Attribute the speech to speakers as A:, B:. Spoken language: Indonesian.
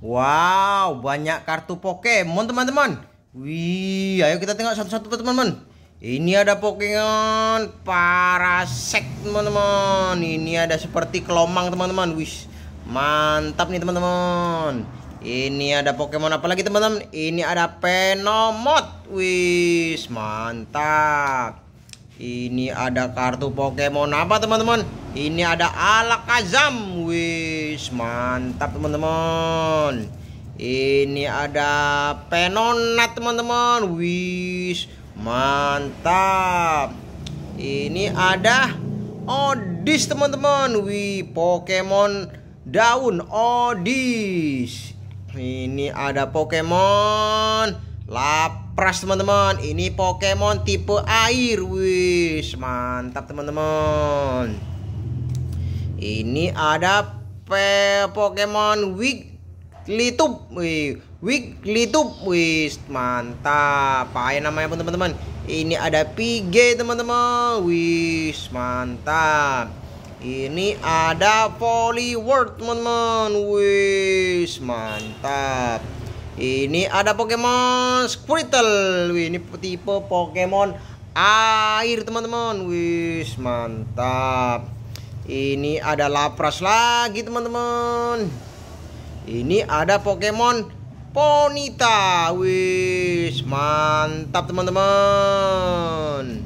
A: Wow, banyak kartu Pokemon teman-teman. Wih, ayo kita tengok satu-satu teman-teman. Ini ada Pokemon Parasect teman-teman. Ini ada seperti kelomang teman-teman. Wih, mantap nih teman-teman. Ini ada Pokemon apa lagi teman-teman? Ini ada Penomot. Wih, mantap. Ini ada kartu Pokemon apa teman-teman? Ini ada Alakazam. Wih, guys mantap teman-teman. Ini ada penonat teman-teman. Wis mantap. Ini ada Odis teman-teman. Wih Pokemon daun Odis. Ini ada Pokemon Lapras teman-teman. Ini Pokemon tipe air. Wis mantap teman-teman. Ini ada Pokemon Weekly Tube. Wih, Weekly Tube. Wih, mantap. Apa namanya pun teman-teman? Ini ada PG teman-teman. Wih, mantap. Ini ada Poliwhirl teman-teman. Wih, mantap. Ini ada Pokemon Squirtle. Wih, ini tipe Pokemon air teman-teman. Wih, mantap. Ini ada Lapras lagi teman-teman Ini ada Pokemon Ponita Wih mantap teman-teman